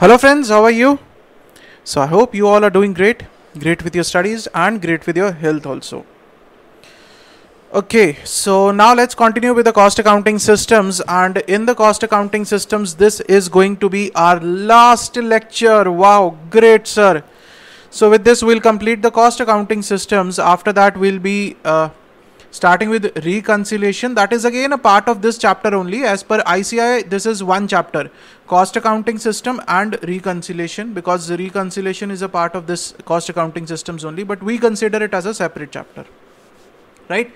Hello friends, how are you? So I hope you all are doing great, great with your studies and great with your health also. Okay, so now let's continue with the cost accounting systems and in the cost accounting systems this is going to be our last lecture. Wow, great sir. So with this we'll complete the cost accounting systems. After that we'll be uh, starting with reconciliation that is again a part of this chapter only as per ICI this is one chapter cost accounting system and reconciliation because reconciliation is a part of this cost accounting systems only but we consider it as a separate chapter right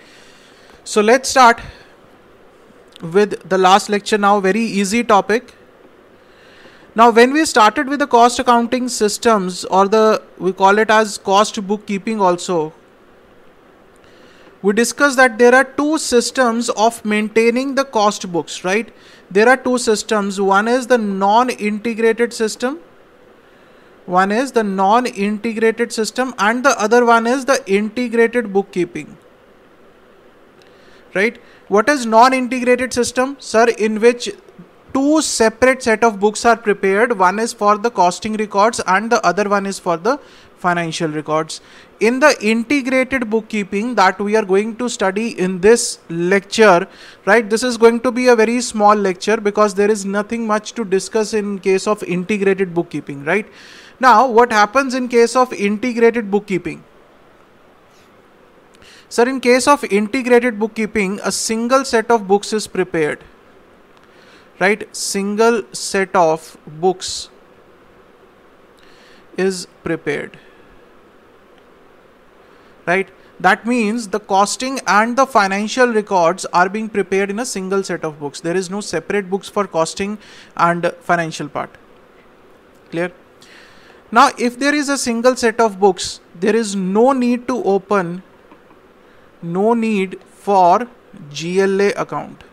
so let's start with the last lecture now very easy topic now when we started with the cost accounting systems or the we call it as cost bookkeeping also we discussed that there are two systems of maintaining the cost books, right? There are two systems. One is the non-integrated system. One is the non-integrated system and the other one is the integrated bookkeeping. Right? What is non-integrated system? Sir, in which two separate set of books are prepared one is for the costing records and the other one is for the financial records. In the integrated bookkeeping that we are going to study in this lecture, right? This is going to be a very small lecture because there is nothing much to discuss in case of integrated bookkeeping, right? Now, what happens in case of integrated bookkeeping? Sir, in case of integrated bookkeeping, a single set of books is prepared, right? Single set of books is prepared right? That means the costing and the financial records are being prepared in a single set of books. There is no separate books for costing and financial part. Clear? Now, if there is a single set of books, there is no need to open, no need for GLA account.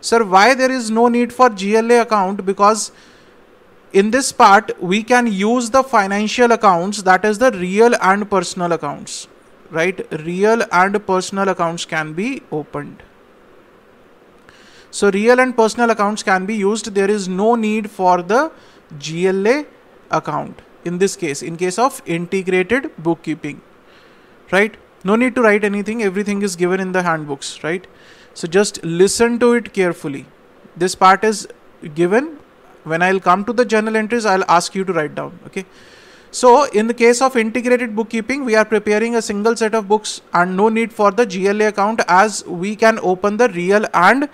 Sir, why there is no need for GLA account? Because in this part we can use the financial accounts that is the real and personal accounts right real and personal accounts can be opened so real and personal accounts can be used there is no need for the GLA account in this case in case of integrated bookkeeping right no need to write anything everything is given in the handbooks right so just listen to it carefully this part is given when I'll come to the journal entries, I'll ask you to write down. Okay. So in the case of integrated bookkeeping, we are preparing a single set of books and no need for the GLA account as we can open the real and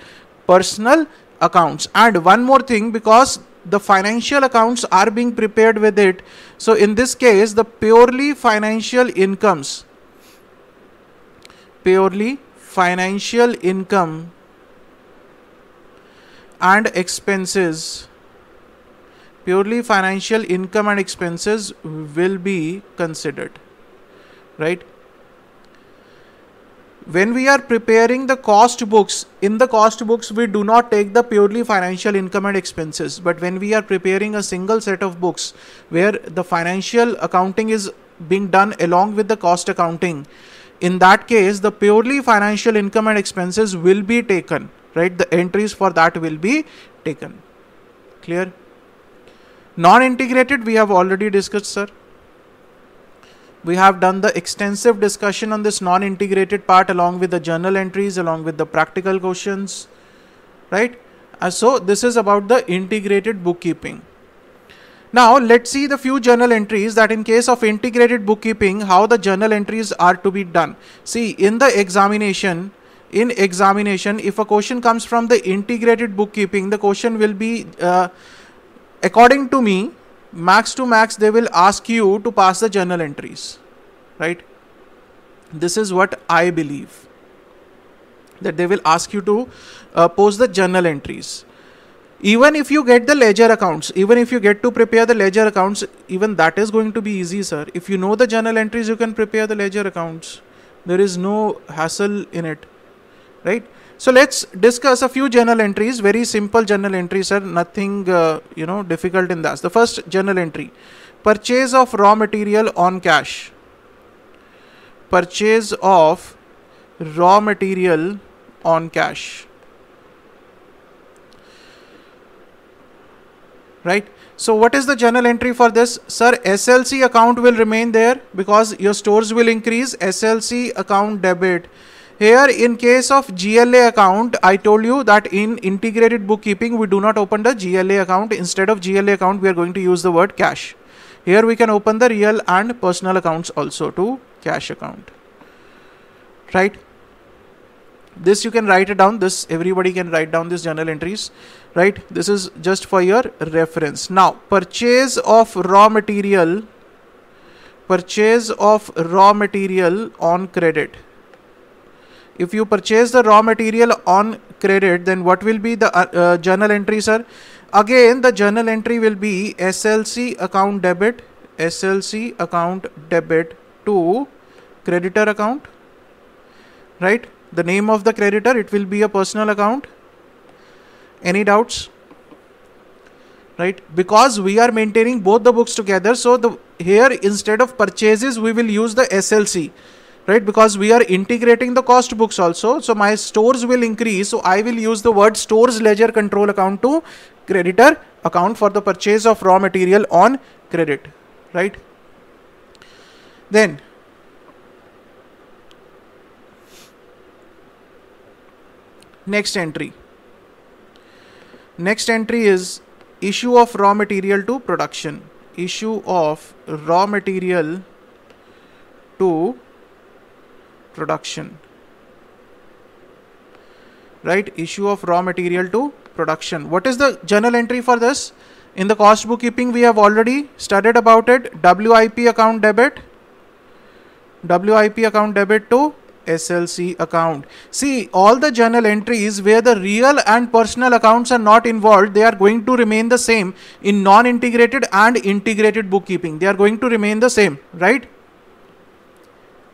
personal accounts. And one more thing, because the financial accounts are being prepared with it. So in this case, the purely financial incomes, purely financial income and expenses purely financial income and expenses will be considered right when we are preparing the cost books in the cost books we do not take the purely financial income and expenses but when we are preparing a single set of books where the financial accounting is being done along with the cost accounting in that case the purely financial income and expenses will be taken right the entries for that will be taken clear Non-integrated, we have already discussed, sir. We have done the extensive discussion on this non-integrated part along with the journal entries, along with the practical questions, right? Uh, so this is about the integrated bookkeeping. Now let's see the few journal entries that in case of integrated bookkeeping, how the journal entries are to be done. See in the examination, in examination, if a question comes from the integrated bookkeeping, the question will be uh, according to me max to max they will ask you to pass the journal entries right this is what i believe that they will ask you to uh, post the journal entries even if you get the ledger accounts even if you get to prepare the ledger accounts even that is going to be easy sir if you know the journal entries you can prepare the ledger accounts there is no hassle in it right so let's discuss a few journal entries, very simple journal entries are nothing, uh, you know, difficult in that. The first journal entry, purchase of raw material on cash. Purchase of raw material on cash. Right. So what is the journal entry for this? Sir, SLC account will remain there because your stores will increase. SLC account debit here in case of GLA account, I told you that in integrated bookkeeping, we do not open the GLA account. Instead of GLA account, we are going to use the word cash. Here we can open the real and personal accounts also to cash account. Right? This you can write it down. This everybody can write down these journal entries. Right? This is just for your reference. Now, purchase of raw material purchase of raw material on credit if you purchase the raw material on credit then what will be the uh, uh, journal entry sir again the journal entry will be slc account debit slc account debit to creditor account right the name of the creditor it will be a personal account any doubts right because we are maintaining both the books together so the here instead of purchases we will use the slc right because we are integrating the cost books also so my stores will increase so i will use the word stores ledger control account to creditor account for the purchase of raw material on credit right then next entry next entry is issue of raw material to production issue of raw material to production right issue of raw material to production what is the journal entry for this in the cost bookkeeping we have already studied about it wip account debit wip account debit to SLC account. See, all the journal entries where the real and personal accounts are not involved, they are going to remain the same in non integrated and integrated bookkeeping. They are going to remain the same, right?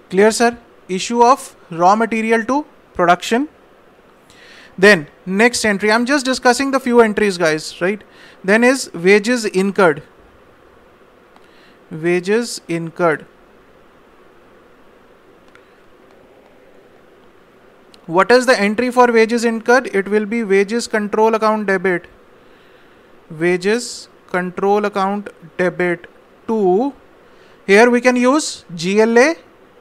Clear, sir? issue of raw material to production. Then next entry, I'm just discussing the few entries guys, right? Then is wages incurred. Wages incurred. What is the entry for wages incurred? It will be wages control account debit. Wages control account debit to here we can use GLA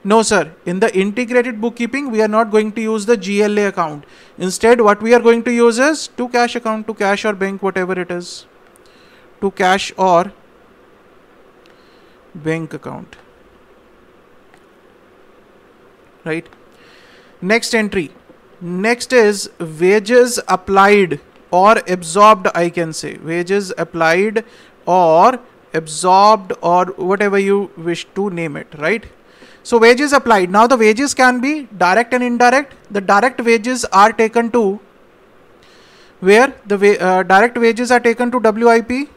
no, sir. In the integrated bookkeeping, we are not going to use the GLA account. Instead, what we are going to use is to cash account, to cash or bank, whatever it is. To cash or bank account. Right. Next entry. Next is wages applied or absorbed, I can say. Wages applied or absorbed or whatever you wish to name it, right? So wages applied. Now the wages can be direct and indirect. The direct wages are taken to where the uh, direct wages are taken to WIP.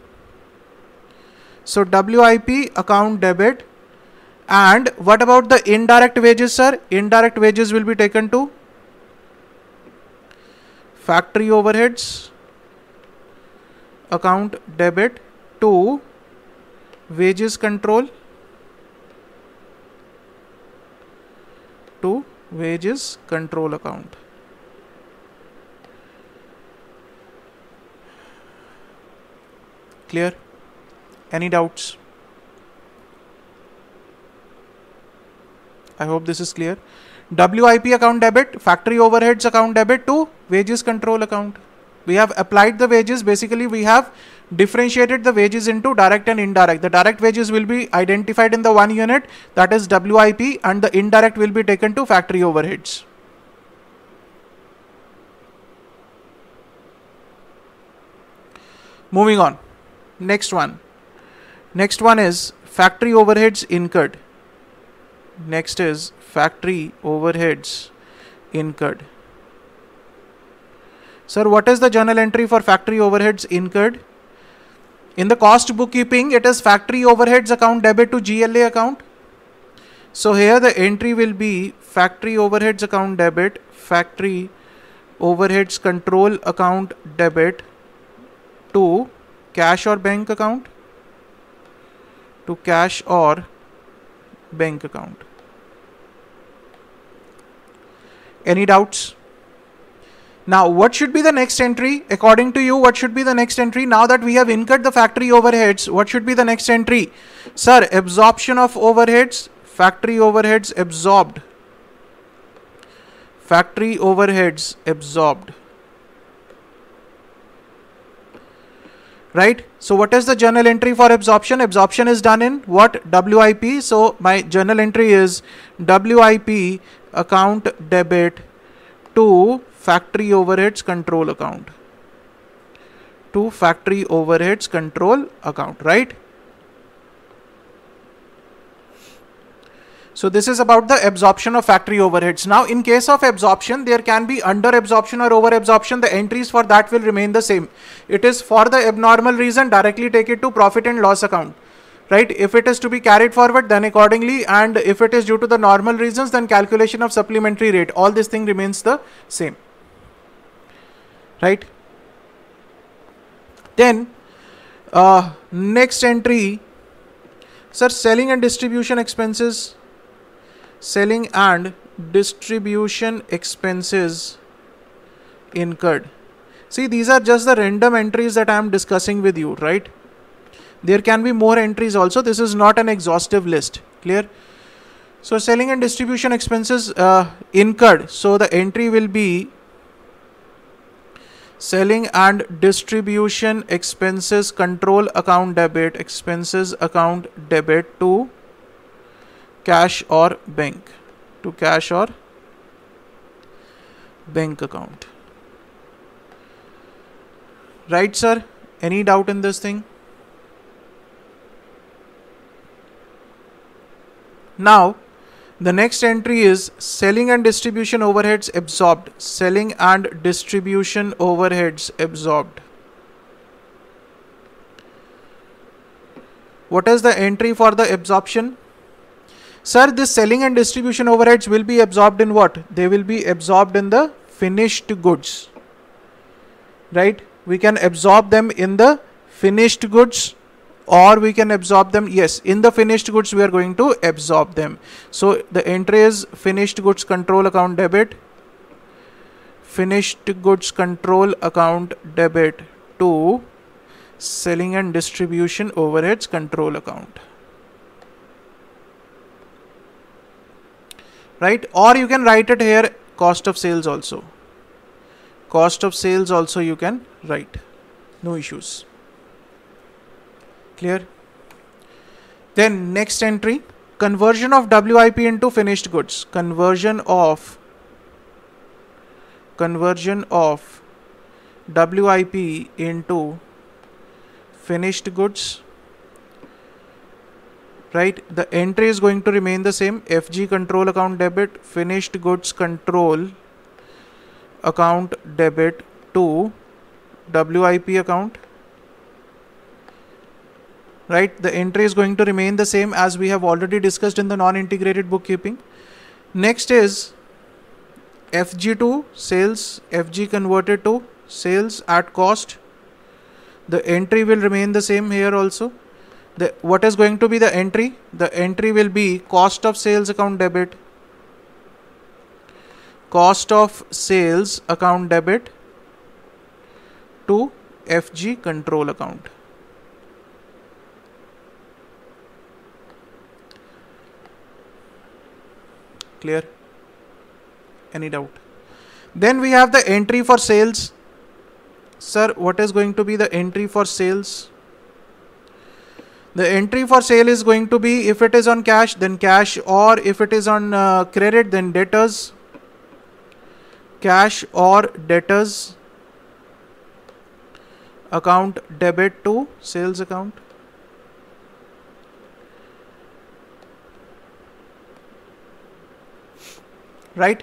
So WIP account debit. And what about the indirect wages, sir? Indirect wages will be taken to factory overheads account debit to wages control to wages control account. Clear? Any doubts? I hope this is clear. WIP account debit, factory overheads account debit to wages control account. We have applied the wages. Basically, we have differentiated the wages into direct and indirect. The direct wages will be identified in the one unit that is WIP and the indirect will be taken to factory overheads. Moving on, next one. Next one is factory overheads incurred. Next is factory overheads incurred. Sir, what is the journal entry for factory overheads incurred? In the cost bookkeeping, it is factory overheads account debit to GLA account. So here the entry will be factory overheads account debit, factory overheads control account debit to cash or bank account, to cash or bank account. Any doubts? Now, what should be the next entry? According to you, what should be the next entry? Now that we have incurred the factory overheads, what should be the next entry? Sir, absorption of overheads, factory overheads absorbed. Factory overheads absorbed. Right? So what is the journal entry for absorption? Absorption is done in what? WIP. So my journal entry is WIP account debit to factory overheads control account to factory overheads control account right So this is about the absorption of factory overheads. Now in case of absorption, there can be under absorption or over absorption. The entries for that will remain the same. It is for the abnormal reason directly take it to profit and loss account. Right? If it is to be carried forward, then accordingly, and if it is due to the normal reasons, then calculation of supplementary rate. All this thing remains the same right then uh, next entry sir selling and distribution expenses selling and distribution expenses incurred see these are just the random entries that i am discussing with you right there can be more entries also this is not an exhaustive list clear so selling and distribution expenses uh, incurred so the entry will be selling and distribution expenses control account debit expenses account debit to cash or bank to cash or bank account right sir any doubt in this thing now the next entry is selling and distribution overheads absorbed. Selling and distribution overheads absorbed. What is the entry for the absorption? Sir, this selling and distribution overheads will be absorbed in what? They will be absorbed in the finished goods. Right? We can absorb them in the finished goods or we can absorb them yes in the finished goods we are going to absorb them so the entry is finished goods control account debit finished goods control account debit to selling and distribution overheads control account right or you can write it here cost of sales also cost of sales also you can write no issues Clear? Then next entry conversion of WIP into finished goods. Conversion of conversion of WIP into finished goods right the entry is going to remain the same fg control account debit finished goods control account debit to wip account right? The entry is going to remain the same as we have already discussed in the non-integrated bookkeeping. Next is FG2 sales, FG converted to sales at cost. The entry will remain the same here also. The, what is going to be the entry? The entry will be cost of sales account debit, cost of sales account debit to FG control account. clear any doubt then we have the entry for sales sir what is going to be the entry for sales the entry for sale is going to be if it is on cash then cash or if it is on uh, credit then debtors cash or debtors account debit to sales account right?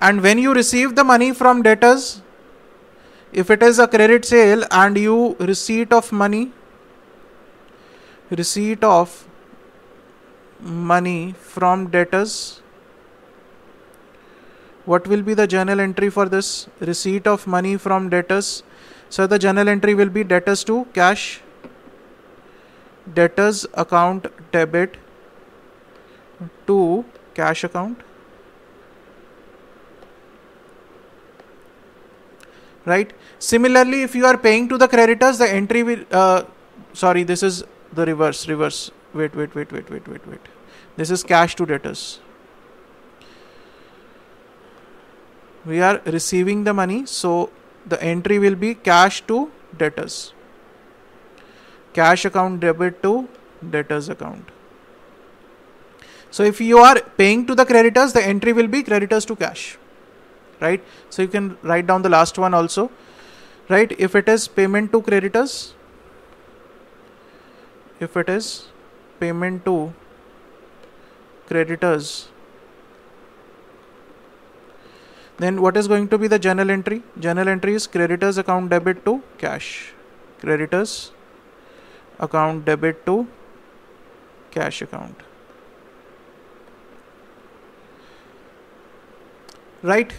And when you receive the money from debtors, if it is a credit sale and you receipt of money, receipt of money from debtors, what will be the journal entry for this? Receipt of money from debtors. So the journal entry will be debtors to cash, debtors account debit to cash account right similarly if you are paying to the creditors the entry will uh, sorry this is the reverse reverse wait wait wait wait wait wait wait this is cash to debtors we are receiving the money so the entry will be cash to debtors cash account debit to debtors account so if you are paying to the creditors the entry will be creditors to cash right so you can write down the last one also right if it is payment to creditors if it is payment to creditors then what is going to be the general entry General entry is creditors account debit to cash creditors account debit to cash account right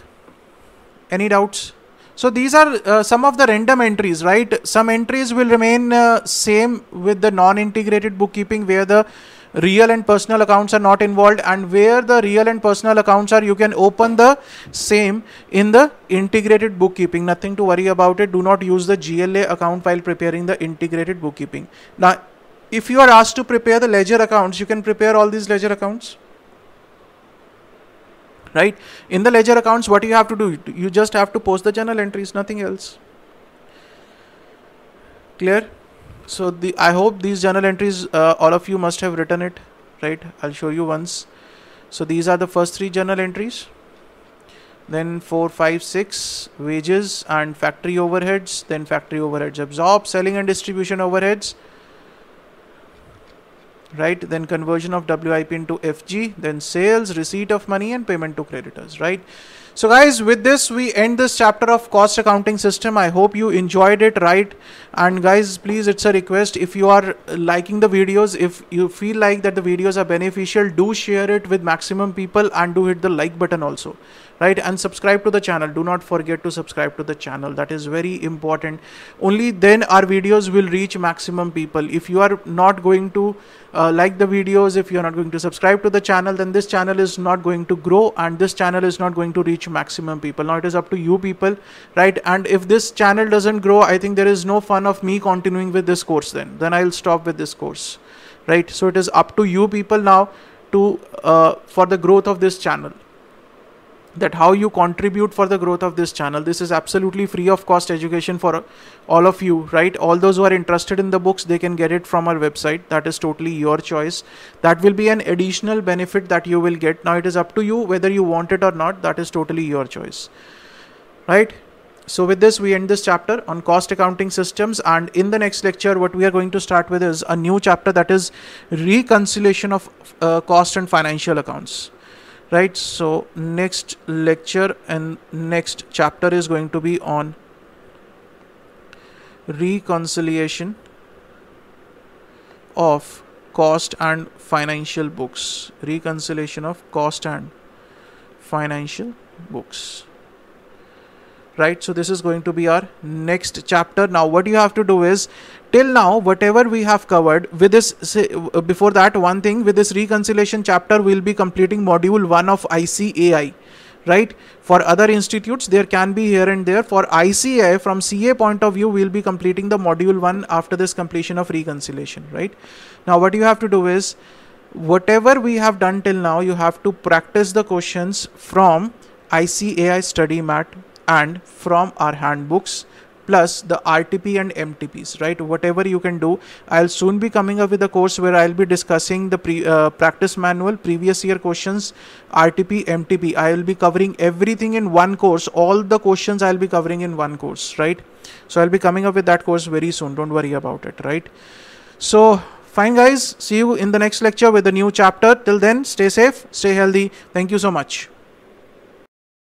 any doubts? So these are uh, some of the random entries, right? Some entries will remain uh, same with the non-integrated bookkeeping where the real and personal accounts are not involved and where the real and personal accounts are you can open the same in the integrated bookkeeping nothing to worry about it do not use the gla account while preparing the integrated bookkeeping now if you are asked to prepare the ledger accounts you can prepare all these ledger accounts right? In the ledger accounts, what you have to do, you just have to post the journal entries, nothing else. Clear? So the I hope these journal entries, uh, all of you must have written it, right? I'll show you once. So these are the first three journal entries. Then four, five, six wages and factory overheads. Then factory overheads absorb selling and distribution overheads right then conversion of wip into fg then sales receipt of money and payment to creditors right so guys with this we end this chapter of cost accounting system i hope you enjoyed it right and guys please it's a request if you are liking the videos if you feel like that the videos are beneficial do share it with maximum people and do hit the like button also right and subscribe to the channel do not forget to subscribe to the channel that is very important only then our videos will reach maximum people if you are not going to uh, like the videos if you are not going to subscribe to the channel then this channel is not going to grow and this channel is not going to reach maximum people now it is up to you people right and if this channel doesn't grow i think there is no fun of me continuing with this course then then i'll stop with this course right so it is up to you people now to uh, for the growth of this channel that how you contribute for the growth of this channel this is absolutely free of cost education for all of you right all those who are interested in the books they can get it from our website that is totally your choice that will be an additional benefit that you will get now it is up to you whether you want it or not that is totally your choice right so with this we end this chapter on cost accounting systems and in the next lecture what we are going to start with is a new chapter that is reconciliation of uh, cost and financial accounts right so next lecture and next chapter is going to be on reconciliation of cost and financial books reconciliation of cost and financial books right so this is going to be our next chapter now what you have to do is till now whatever we have covered with this before that one thing with this reconciliation chapter we'll be completing module 1 of ICAI right for other institutes there can be here and there for icai from CA point of view we'll be completing the module 1 after this completion of reconciliation right now what you have to do is whatever we have done till now you have to practice the questions from ICAI study mat and from our handbooks plus the RTP and MTPs, right? Whatever you can do. I'll soon be coming up with a course where I'll be discussing the pre, uh, practice manual, previous year questions, RTP, MTP. I'll be covering everything in one course. All the questions I'll be covering in one course, right? So I'll be coming up with that course very soon. Don't worry about it, right? So fine guys, see you in the next lecture with a new chapter. Till then, stay safe, stay healthy. Thank you so much.